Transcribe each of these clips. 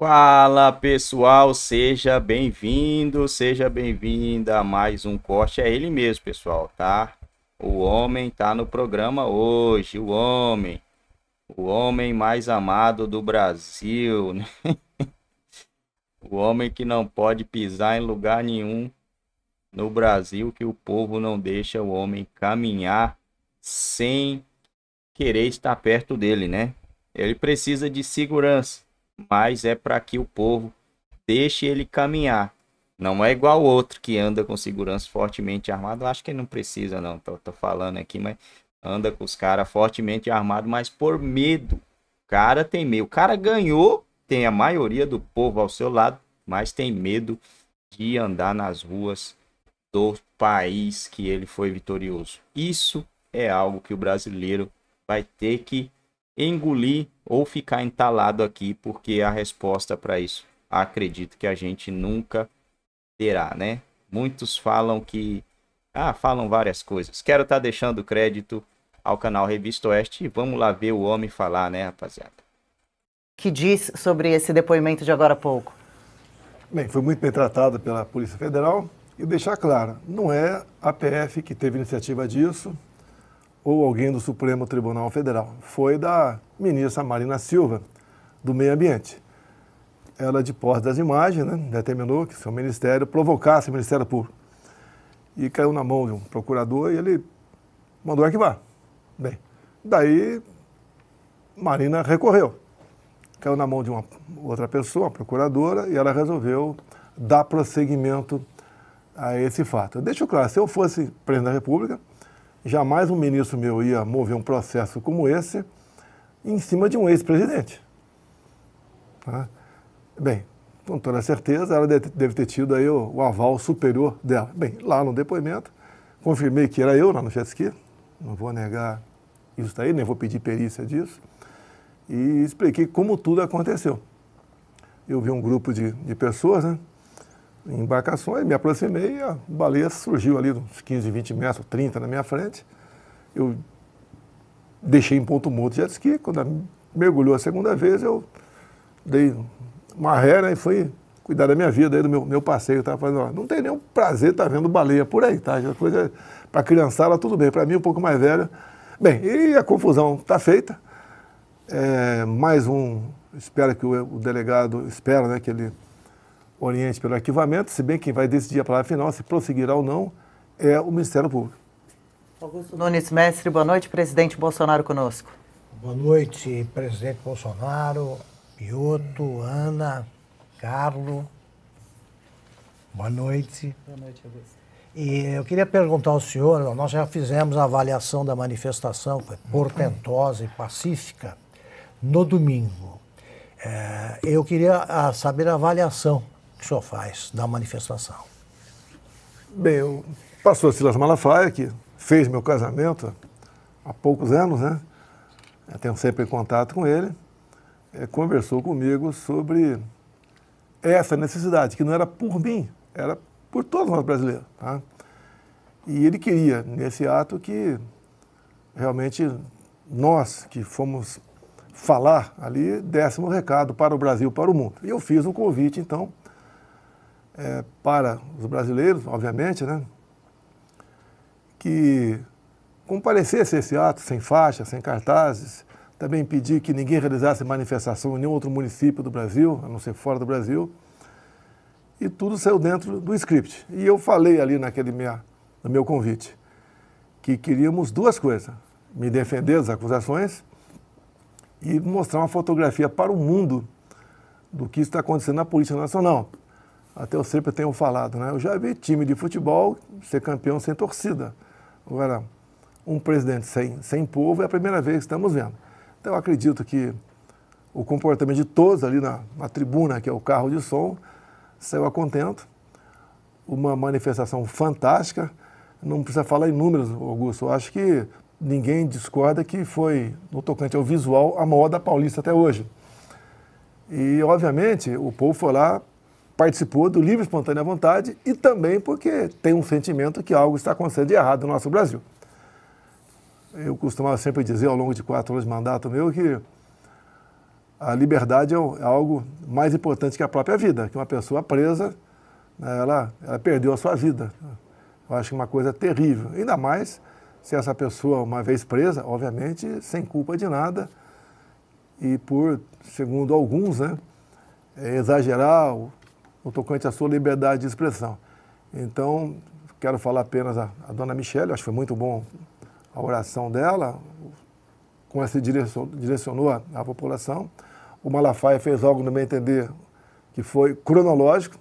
Fala pessoal, seja bem-vindo, seja bem-vinda a mais um corte. É ele mesmo, pessoal, tá? O homem tá no programa hoje, o homem, o homem mais amado do Brasil, né? o homem que não pode pisar em lugar nenhum no Brasil, que o povo não deixa o homem caminhar sem querer estar perto dele, né? Ele precisa de segurança mas é para que o povo deixe ele caminhar. Não é igual outro que anda com segurança fortemente armado. acho que ele não precisa, não. Tô, tô falando aqui, mas anda com os caras fortemente armados, mas por medo. O cara tem medo. O cara ganhou, tem a maioria do povo ao seu lado, mas tem medo de andar nas ruas do país que ele foi vitorioso. Isso é algo que o brasileiro vai ter que engolir ou ficar entalado aqui, porque a resposta para isso acredito que a gente nunca terá, né? Muitos falam que. Ah, falam várias coisas. Quero estar tá deixando crédito ao canal Revista Oeste e vamos lá ver o homem falar, né, rapaziada? Que diz sobre esse depoimento de agora há pouco? Bem, foi muito bem tratado pela Polícia Federal. E deixar claro, não é a PF que teve iniciativa disso, ou alguém do Supremo Tribunal Federal. Foi da ministra Marina Silva, do Meio Ambiente. Ela, de posse das imagens, né, determinou que seu ministério provocasse o Ministério Público. E caiu na mão de um procurador e ele mandou arquivar. Bem, daí Marina recorreu. Caiu na mão de uma outra pessoa, uma procuradora, e ela resolveu dar prosseguimento a esse fato. Deixa eu claro, se eu fosse presidente da República, jamais um ministro meu ia mover um processo como esse em cima de um ex-presidente. Tá? Bem, com toda certeza, ela deve ter tido aí o, o, aval superior dela. Bem, lá no depoimento, confirmei que era eu lá no jet ski, não vou negar isso daí, nem vou pedir perícia disso, e expliquei como tudo aconteceu. Eu vi um grupo de, de pessoas, né? embarcações, me aproximei e a baleia surgiu ali uns 15, 20 metros, 30 na minha frente. Eu deixei em ponto morto jet ski, quando mergulhou a segunda vez, eu dei uma ré né, e fui cuidar da minha vida, aí do meu, meu passeio. tava ó, não tem nenhum prazer estar tá vendo baleia por aí, tá? A coisa para criançada, tudo bem, para mim um pouco mais velho. Bem, e a confusão está feita. É, mais um, espero que o, o delegado, espera né, que ele oriente pelo arquivamento, se bem quem vai decidir a palavra final, se prosseguirá ou não, é o Ministério Público. Augusto Nunes Mestre, boa noite, presidente Bolsonaro conosco. Boa noite, presidente Bolsonaro, Pioto, Ana, Carlos. Boa noite. Boa noite, Augusto. E eu queria perguntar ao senhor, nós já fizemos a avaliação da manifestação, foi portentosa e pacífica, no domingo. É, eu queria ah, saber a avaliação que o senhor faz da manifestação? Bem, o pastor Silas Malafaia, que fez meu casamento há poucos anos, né? Eu tenho sempre contato com ele, é, conversou comigo sobre essa necessidade, que não era por mim, era por todos nós brasileiros. Tá? E ele queria, nesse ato, que realmente nós que fomos falar ali, dessemos recado para o Brasil, para o mundo. E eu fiz um convite, então, é, para os brasileiros, obviamente, né? que comparecesse esse ato sem faixa, sem cartazes, também pedir que ninguém realizasse manifestação em nenhum outro município do Brasil, a não ser fora do Brasil, e tudo saiu dentro do script. E eu falei ali naquele minha, no meu convite que queríamos duas coisas, me defender das acusações e mostrar uma fotografia para o mundo do que está acontecendo na polícia nacional até eu sempre tenho falado, né? Eu já vi time de futebol ser campeão sem torcida. Agora, um presidente sem, sem povo é a primeira vez que estamos vendo. Então, eu acredito que o comportamento de todos ali na, na tribuna, que é o carro de som, saiu a contento. Uma manifestação fantástica. Não precisa falar em números, Augusto. Eu acho que ninguém discorda que foi, no tocante ao visual, a moda Paulista até hoje. E, obviamente, o povo foi lá participou do livre espontânea vontade e também porque tem um sentimento que algo está acontecendo de errado no nosso Brasil. Eu costumava sempre dizer ao longo de quatro anos de mandato meu que a liberdade é, é algo mais importante que a própria vida, que uma pessoa presa, né, ela, ela perdeu a sua vida. Eu acho uma coisa terrível, ainda mais se essa pessoa, uma vez presa, obviamente, sem culpa de nada, e por, segundo alguns, né, é exagerar no tocante à sua liberdade de expressão. Então, quero falar apenas a, a dona Michelle, acho que foi muito bom a oração dela, com essa direcionou a, a população. O Malafaia fez algo, no meu entender, que foi cronológico,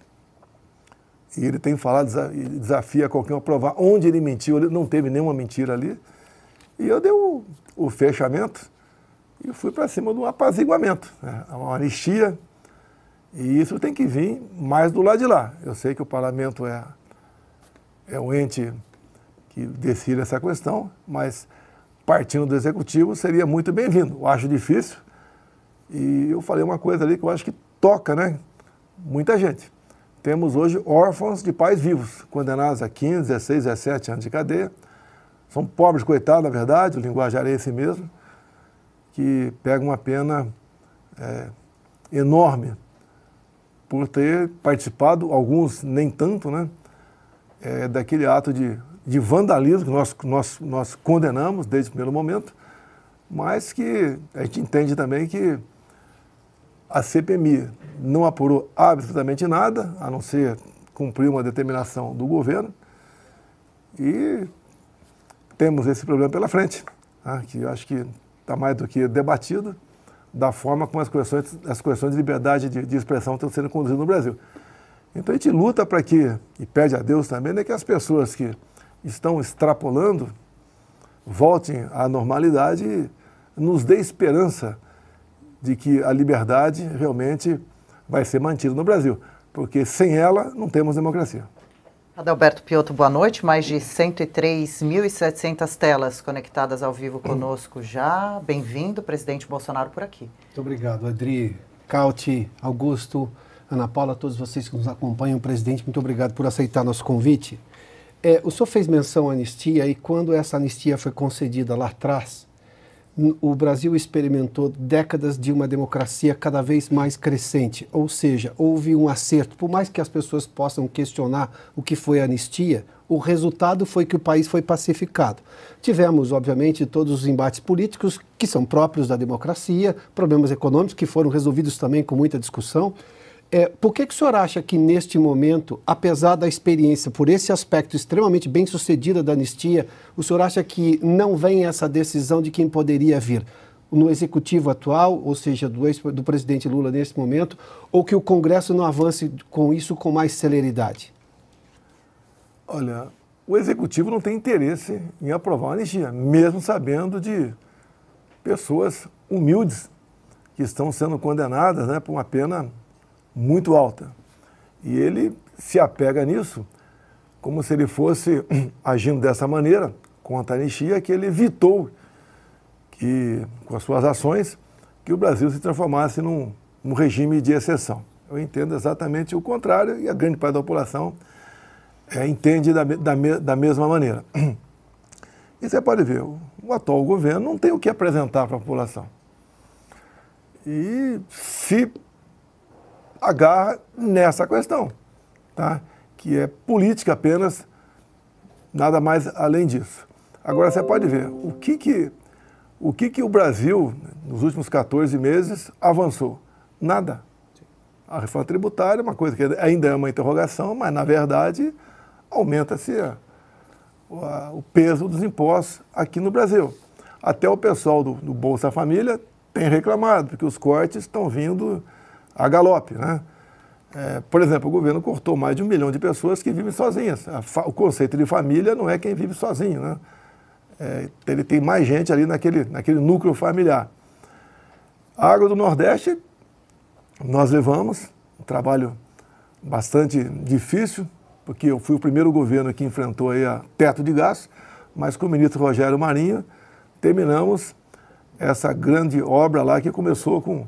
e ele tem falado, desafia qualquer um a provar onde ele mentiu, ele não teve nenhuma mentira ali. E eu dei o, o fechamento e fui para cima de um apaziguamento, né? É uma anistia e isso tem que vir mais do lado de lá. Eu sei que o parlamento é, é o ente que decide essa questão, mas partindo do executivo seria muito bem-vindo. eu Acho difícil. E eu falei uma coisa ali que eu acho que toca, né? Muita gente. Temos hoje órfãos de pais vivos, condenados a 15, 16, 17 anos de cadeia. São pobres coitados, na verdade, o linguajar é esse mesmo, que pega uma pena é, enorme por ter participado, alguns nem tanto, né, é, daquele ato de, de vandalismo que nós, nós, nós condenamos desde o primeiro momento, mas que a gente entende também que a CPMI não apurou absolutamente nada, a não ser cumprir uma determinação do governo, e temos esse problema pela frente, né, que eu acho que está mais do que debatido da forma como as questões, as questões de liberdade de, de expressão estão sendo conduzidas no Brasil. Então a gente luta para que, e pede a Deus também, né, que as pessoas que estão extrapolando voltem à normalidade e nos dê esperança de que a liberdade realmente vai ser mantida no Brasil, porque sem ela não temos democracia. Adalberto Piotto, boa noite. Mais de 103.700 telas conectadas ao vivo conosco já. Bem-vindo, presidente Bolsonaro, por aqui. Muito obrigado, Adri, Cauti, Augusto, Ana Paula, todos vocês que nos acompanham. Presidente, muito obrigado por aceitar nosso convite. É, o senhor fez menção à anistia e quando essa anistia foi concedida lá atrás, o Brasil experimentou décadas de uma democracia cada vez mais crescente, ou seja, houve um acerto. Por mais que as pessoas possam questionar o que foi a anistia, o resultado foi que o país foi pacificado. Tivemos, obviamente, todos os embates políticos que são próprios da democracia, problemas econômicos que foram resolvidos também com muita discussão. É, por que, que o senhor acha que, neste momento, apesar da experiência, por esse aspecto extremamente bem sucedida da anistia, o senhor acha que não vem essa decisão de quem poderia vir? No executivo atual, ou seja, do, ex, do presidente Lula neste momento, ou que o Congresso não avance com isso com mais celeridade? Olha, o executivo não tem interesse em aprovar uma anistia, mesmo sabendo de pessoas humildes que estão sendo condenadas né, por uma pena muito alta. E ele se apega nisso como se ele fosse agindo dessa maneira com a Tanistia, que ele evitou que, com as suas ações, que o Brasil se transformasse num, num regime de exceção. Eu entendo exatamente o contrário e a grande parte da população é, entende da, da, da, mesma maneira. E você pode ver, o atual governo não tem o que apresentar para a população. E se agarra nessa questão, tá? que é política apenas, nada mais além disso. Agora você pode ver o que, que, o, que, que o Brasil, nos últimos 14 meses, avançou. Nada. A reforma tributária é uma coisa que ainda é uma interrogação, mas, na verdade, aumenta-se o peso dos impostos aqui no Brasil. Até o pessoal do, do Bolsa Família tem reclamado, porque os cortes estão vindo a galope. Né? É, por exemplo, o governo cortou mais de um milhão de pessoas que vivem sozinhas. o conceito de família não é quem vive sozinho. Né? É, ele tem mais gente ali naquele, naquele núcleo familiar. A água do Nordeste, nós levamos, um trabalho bastante difícil, porque eu fui o primeiro governo que enfrentou aí a teto de gás, mas com o ministro Rogério Marinho terminamos essa grande obra lá que começou com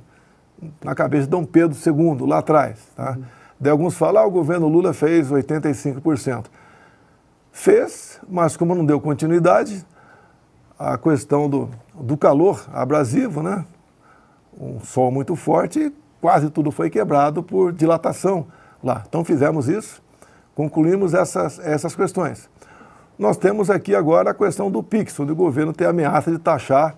na cabeça de Dom Pedro II, lá atrás. Tá? Uhum. alguns falam, ah, o governo Lula fez 85%. Fez, mas como não deu continuidade, a questão do, do calor abrasivo, né? um sol muito forte, quase tudo foi quebrado por dilatação lá. Então fizemos isso, concluímos essas, essas questões. Nós temos aqui agora a questão do PIX, onde o governo tem a ameaça de taxar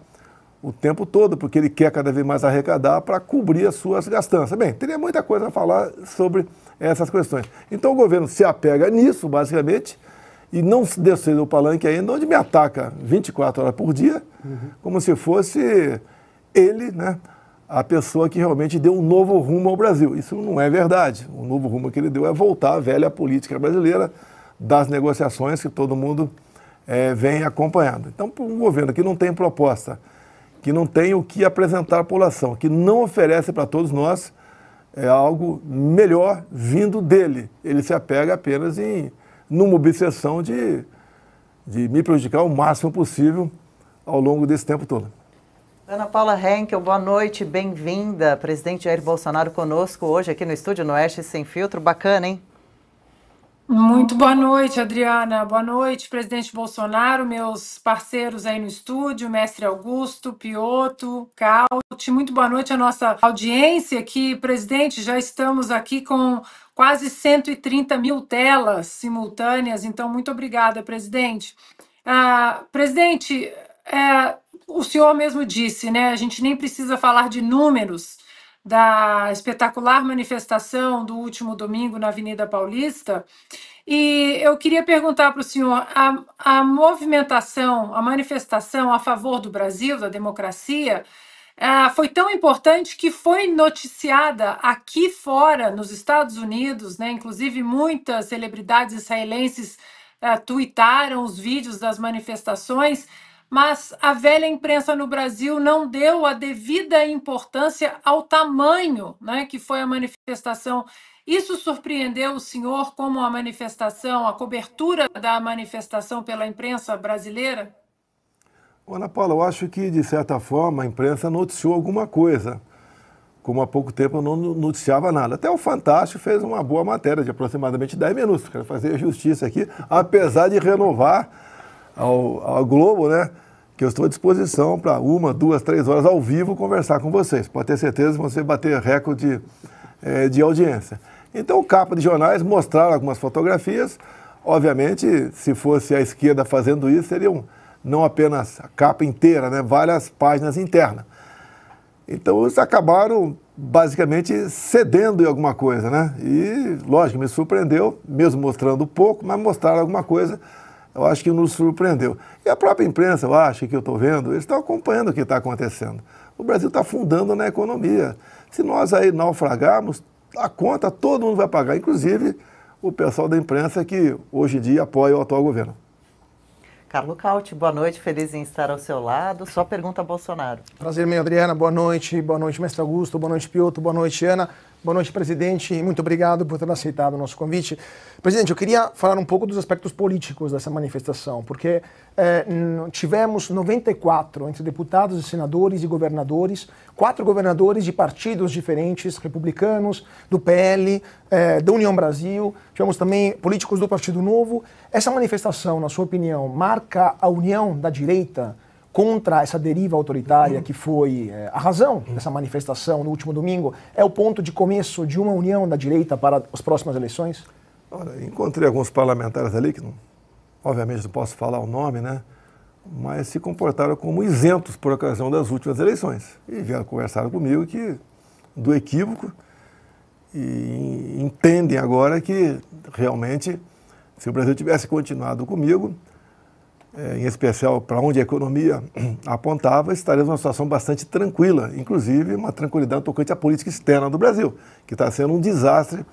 o tempo todo, porque ele quer cada vez mais arrecadar para cobrir as suas gastanças. Bem, teria muita coisa a falar sobre essas questões. Então o governo se apega nisso, basicamente, e não se descer do palanque ainda, onde me ataca 24 horas por dia, uhum. como se fosse ele, né? a pessoa que realmente deu um novo rumo ao Brasil. Isso não é verdade. O novo rumo que ele deu é voltar à velha política brasileira das negociações que todo mundo é, vem acompanhando. Então, um governo que não tem proposta, que não tem o que apresentar à população, que não oferece para todos nós é algo melhor vindo dele. Ele se apega apenas em numa obsessão de, de me prejudicar o máximo possível ao longo desse tempo todo. Ana Paula Henkel, boa noite, bem-vinda. Presidente Jair Bolsonaro conosco hoje aqui no Estúdio no Oeste Sem Filtro. Bacana, hein? Muito boa noite, Adriana. Boa noite, presidente Bolsonaro, meus parceiros aí no estúdio, mestre Augusto, Pioto, Caute. Muito boa noite à nossa audiência aqui, presidente. Já estamos aqui com quase 130 mil telas simultâneas, então muito obrigada, presidente. Ah, presidente, é, o senhor mesmo disse, né? A gente nem precisa falar de números da espetacular manifestação do último domingo na Avenida Paulista. E eu queria perguntar para o senhor: a, a movimentação, a manifestação a favor do Brasil, da democracia, ah, foi tão importante que foi noticiada aqui fora, nos Estados Unidos, né? Inclusive, muitas celebridades israelenses ah, tuitaram os vídeos das manifestações mas a velha imprensa no Brasil não deu a devida importância ao tamanho né, que foi a manifestação. Isso surpreendeu o senhor como a manifestação, a cobertura da manifestação pela imprensa brasileira? Ana Paula, eu acho que, de certa forma, a imprensa noticiou alguma coisa, como há pouco tempo não noticiava nada. Até o Fantástico fez uma boa matéria de aproximadamente 10 minutos, quero fazer justiça aqui, apesar de renovar ao, ao Globo, né? Que eu estou à disposição para uma, duas, três horas ao vivo conversar com vocês. Pode ter certeza que você bater recorde é, de audiência. Então, capa de jornais mostraram algumas fotografias. Obviamente, se fosse a esquerda fazendo isso, seriam não apenas a capa inteira, né? várias páginas internas. Então, eles acabaram basicamente cedendo em alguma coisa, né? E, lógico, me surpreendeu, mesmo mostrando pouco, mas mostraram alguma coisa eu acho que nos surpreendeu. E a própria imprensa, eu acho, que eu estou vendo, eles estão acompanhando o que está acontecendo. O Brasil está afundando na economia. Se nós aí naufragarmos, a conta todo mundo vai pagar, inclusive o pessoal da imprensa que hoje em dia apoia o atual governo. Carlos Cauti, boa noite, feliz em estar ao seu lado. Só pergunta a Bolsonaro. Prazer meu, Adriana, boa noite. Boa noite, mestre Augusto, boa noite, Piotr, boa noite, Ana. Boa noite, presidente. Muito obrigado por ter aceitado o nosso convite. Presidente, eu queria falar um pouco dos aspectos políticos dessa manifestação, porque eh, tivemos 94 entre deputados e senadores e governadores, quatro governadores de partidos diferentes, republicanos, do PL, eh, da União Brasil, tivemos também políticos do Partido Novo. Essa manifestação, na sua opinião, marca a união da direita? contra essa deriva autoritária que foi é, a razão dessa manifestação no último domingo? É o ponto de começo de uma união da direita para as próximas eleições? Olha, encontrei alguns parlamentares ali, que não, obviamente não posso falar o nome, né? Mas se comportaram como isentos por ocasião das últimas eleições. E vieram conversar comigo que do equívoco e entendem agora que realmente se o Brasil tivesse continuado comigo, é, em especial para onde a economia apontava, estaria numa situação bastante tranquila, inclusive uma tranquilidade tocante à política externa do Brasil, que está sendo um desastre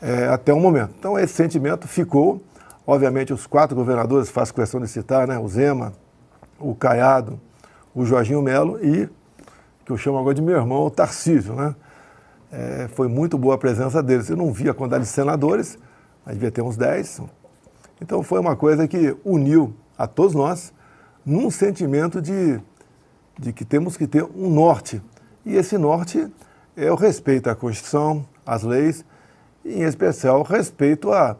é, até o momento. Então, esse sentimento ficou. Obviamente, os quatro governadores, faço questão de citar, né, o Zema, o Caiado, o Jorginho Melo e, que eu chamo agora de meu irmão, o Tarcísio. Né? É, foi muito boa a presença deles. Eu não vi a quantidade de senadores, mas devia ter uns 10. Então, foi uma coisa que uniu a todos nós, num sentimento de, de que temos que ter um norte. E esse norte é o respeito à Constituição, às leis, e em especial respeito à,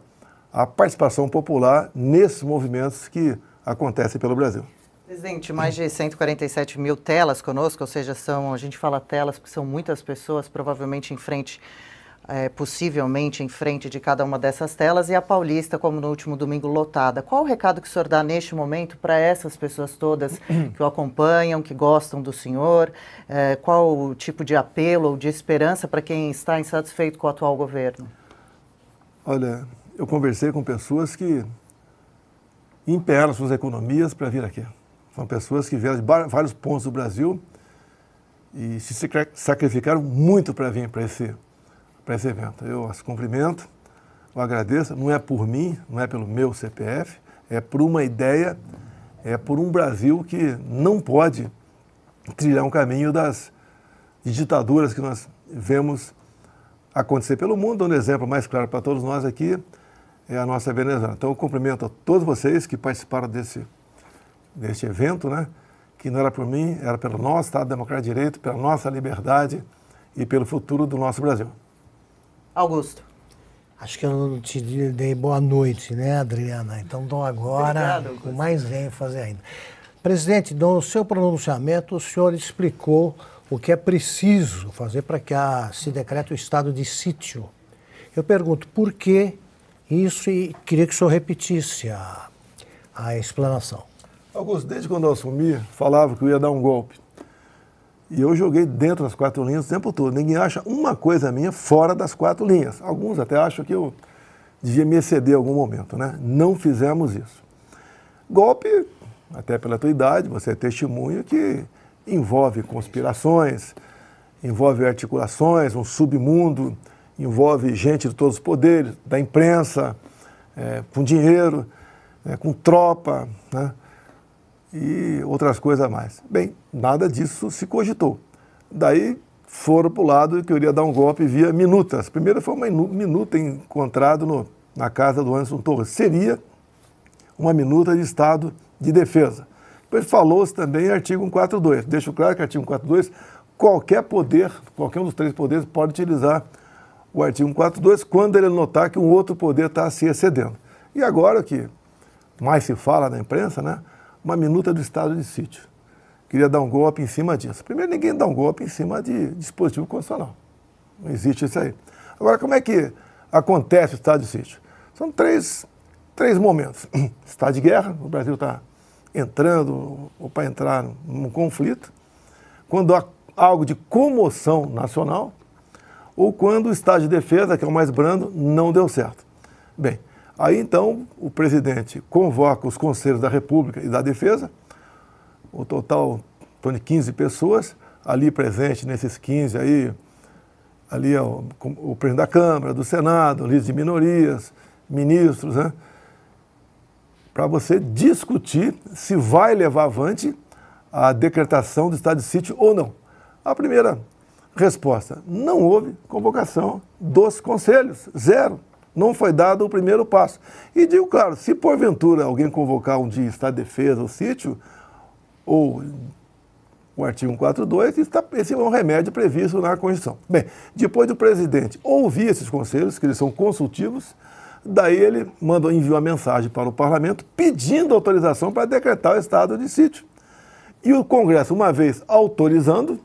à participação popular nesses movimentos que acontecem pelo Brasil. Presidente, mais de 147 mil telas conosco, ou seja, são, a gente fala telas porque são muitas pessoas, provavelmente em frente é, possivelmente em frente de cada uma dessas telas e a Paulista, como no último domingo, lotada. Qual o recado que o senhor dá neste momento para essas pessoas todas que o acompanham, que gostam do senhor? É, qual o tipo de apelo ou de esperança para quem está insatisfeito com o atual governo? Olha, eu conversei com pessoas que imperam suas economias para vir aqui. São pessoas que vieram de vários pontos do Brasil e se sacrificaram muito para vir para esse para esse evento. Eu as cumprimento, eu agradeço. Não é por mim, não é pelo meu CPF, é por uma ideia, é por um Brasil que não pode trilhar um caminho das ditaduras que nós vemos acontecer pelo mundo. Um exemplo mais claro para todos nós aqui é a nossa Venezuela. Então eu cumprimento a todos vocês que participaram desse, deste evento, né? que não era por mim, era pelo nosso Estado Democrático de Direito, pela nossa liberdade e pelo futuro do nosso Brasil. Augusto. Acho que eu não te dei boa noite, né, Adriana? Então dou agora Obrigado, com mais ênfase ainda. Presidente, no seu pronunciamento, o senhor explicou o que é preciso fazer para que a, se decrete o estado de sítio. Eu pergunto por que isso e queria que o senhor repetisse a, a explanação. Augusto, desde quando eu assumi, falava que eu ia dar um golpe. E eu joguei dentro das quatro linhas o tempo todo. Ninguém acha uma coisa minha fora das quatro linhas. Alguns até acham que eu devia me exceder em algum momento, né? Não fizemos isso. Golpe, até pela tua idade, você é testemunho que envolve conspirações, envolve articulações, um submundo, envolve gente de todos os poderes, da imprensa, é, com dinheiro, é, com tropa, né? e outras coisas a mais. Bem, nada disso se cogitou. Daí foram para o lado que eu iria dar um golpe via minutas. Primeiro foi uma minuta encontrada no, na casa do Anderson Torres. Seria uma minuta de estado de defesa. Depois falou-se também em artigo 142. Deixo claro que artigo 142, qualquer poder, qualquer um dos três poderes pode utilizar o artigo 142 quando ele notar que um outro poder está se excedendo. E agora que mais se fala na imprensa, né? uma minuta do estado de sítio. Queria dar um golpe em cima disso. Primeiro, ninguém dá um golpe em cima de dispositivo constitucional. Não existe isso aí. Agora, como é que acontece o estado de sítio? São três, três momentos. Estado de guerra, o Brasil está entrando ou para entrar num conflito. Quando há algo de comoção nacional, ou quando o estado de defesa, que é o mais brando, não deu certo. Bem, Aí então o presidente convoca os conselhos da República e da Defesa, o total torno de 15 pessoas, ali presente nesses 15 aí, ali é o, o presidente da Câmara, do Senado, líderes de minorias, ministros, né? Para você discutir se vai levar avante a decretação do estado de sítio ou não. A primeira resposta, não houve convocação dos conselhos, zero não foi dado o primeiro passo. E digo, claro, se porventura alguém convocar um dia está defesa ou sítio, ou o artigo 142, está, esse é um remédio previsto na Constituição. Bem, depois do presidente ouvir esses conselhos, que eles são consultivos, daí ele manda, envia uma mensagem para o parlamento pedindo autorização para decretar o estado de sítio. E o Congresso, uma vez autorizando,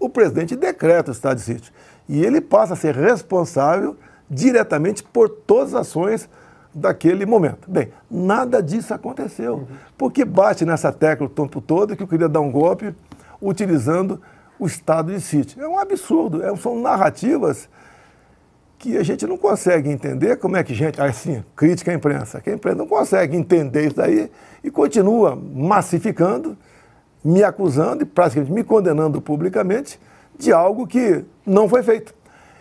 o presidente decreta o estado de sítio. E ele passa a ser responsável diretamente por todas as ações daquele momento. Bem, nada disso aconteceu. Uhum. Porque bate nessa tecla o tempo todo que eu queria dar um golpe utilizando o estado de sítio. É um absurdo, é são narrativas que a gente não consegue entender como é que gente, assim, crítica à imprensa, que a imprensa não consegue entender isso daí e continua massificando, me acusando e praticamente me condenando publicamente de algo que não foi feito.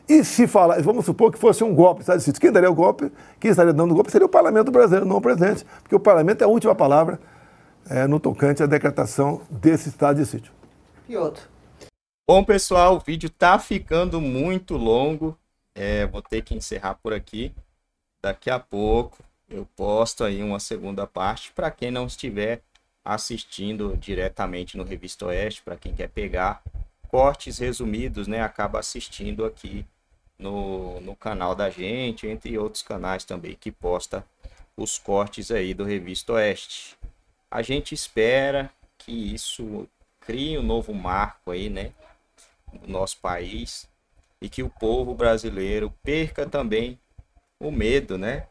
E se falar, vamos supor que fosse um golpe, sabe? Quem daria o golpe, quem estaria dando o golpe seria o parlamento brasileiro, não o presidente, porque o parlamento é a última palavra é, no tocante à decretação desse estado de sítio. E outro. Bom, pessoal, o vídeo está ficando muito longo. É, vou ter que encerrar por aqui. Daqui a pouco eu posto aí uma segunda parte para quem não estiver assistindo diretamente no Revista Oeste, para quem quer pegar cortes resumidos, né, acaba assistindo aqui no, no canal da gente, entre outros canais também que posta os cortes aí do Revista Oeste. A gente espera que isso crie um novo marco aí, né, no nosso país e que o povo brasileiro perca também o medo, né?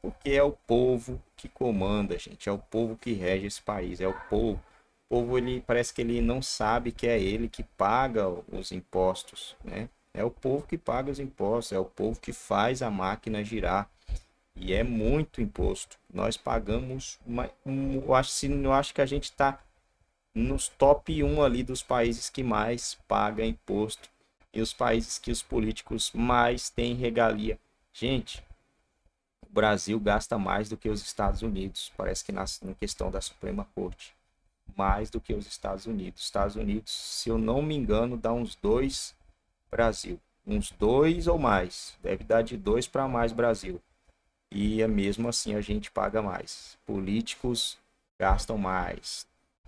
Porque é o povo que comanda, gente, é o povo que rege esse país, é o povo. O povo ele parece que ele não sabe que é ele que paga os impostos, né? É o povo que paga os impostos, é o povo que faz a máquina girar. E é muito imposto. Nós pagamos, uma, um, eu, acho, eu acho que a gente está nos top 1 ali dos países que mais paga imposto e os países que os políticos mais têm regalia. Gente, o Brasil gasta mais do que os Estados Unidos, parece que na, na questão da Suprema Corte, mais do que os Estados Unidos. Estados Unidos, se eu não me engano, dá uns 2 Brasil. Uns dois ou mais. Deve dar de dois para mais Brasil. E é mesmo assim a gente paga mais. Políticos gastam mais.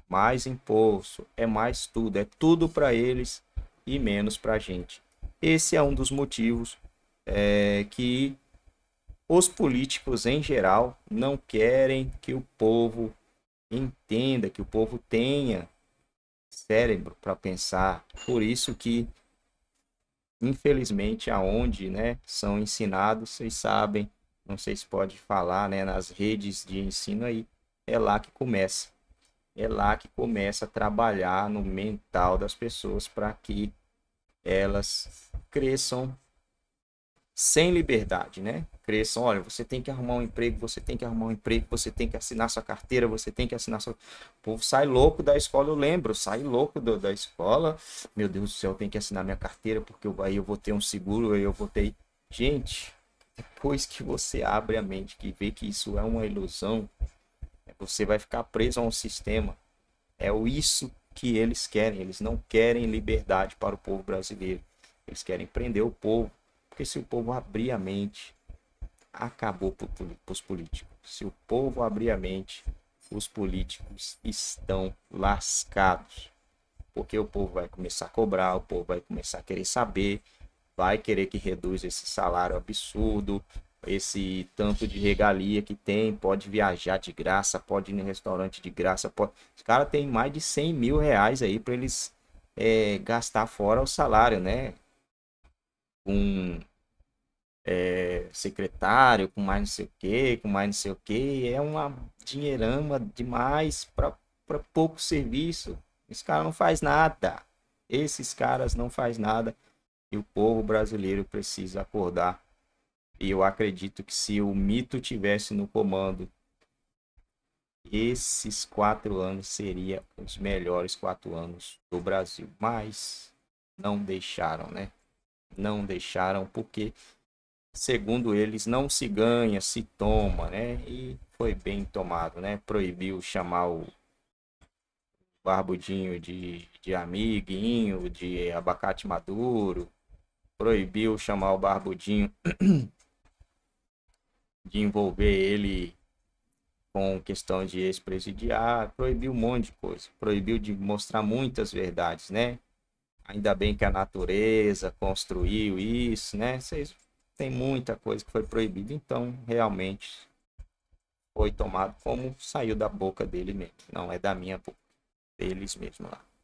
Mais imposto, é mais tudo. É tudo para eles e menos para a gente. Esse é um dos motivos é, que os políticos em geral não querem que o povo entenda, que o povo tenha cérebro para pensar. Por isso que infelizmente, aonde, né, são ensinados, vocês sabem, não sei se pode falar, né, nas redes de ensino aí, é lá que começa. É lá que começa a trabalhar no mental das pessoas para que elas cresçam sem liberdade, né? Cresçam, olha, você tem que arrumar um emprego, você tem que arrumar um emprego, você tem que assinar sua carteira, você tem que assinar sua. O povo sai louco da escola, eu lembro, sai louco do, da escola. Meu Deus do céu, tem que assinar minha carteira, porque eu, aí eu vou ter um seguro, aí eu vou ter. Gente, depois que você abre a mente que vê que isso é uma ilusão, você vai ficar preso a um sistema. É isso que eles querem. Eles não querem liberdade para o povo brasileiro. Eles querem prender o povo porque se o povo abrir a mente, acabou para os políticos. Se o povo abrir a mente, os políticos estão lascados. Porque o povo vai começar a cobrar, o povo vai começar a querer saber, vai querer que reduza esse salário absurdo, esse tanto de regalia que tem, pode viajar de graça, pode ir no restaurante de graça. Pode... Os caras têm mais de 100 mil reais aí para eles é, gastar fora o salário, né? com é, secretário, com mais não sei o quê, com mais não sei o quê. É uma dinheirama demais para pouco serviço. Esse cara não faz nada. Esses caras não faz nada. E o povo brasileiro precisa acordar. E eu acredito que se o mito tivesse no comando, esses quatro anos seriam os melhores quatro anos do Brasil. Mas não deixaram, né? não deixaram, porque, segundo eles, não se ganha, se toma, né? E foi bem tomado, né? Proibiu chamar o barbudinho de, de amiguinho, de abacate maduro, proibiu chamar o barbudinho de envolver ele com questão de ex-presidiário, proibiu um monte de coisa, proibiu de mostrar muitas verdades, né? Ainda bem que a natureza construiu isso, né? Vocês tem muita coisa que foi proibida, então realmente foi tomado como saiu da boca dele mesmo, não é da minha boca, deles mesmo lá.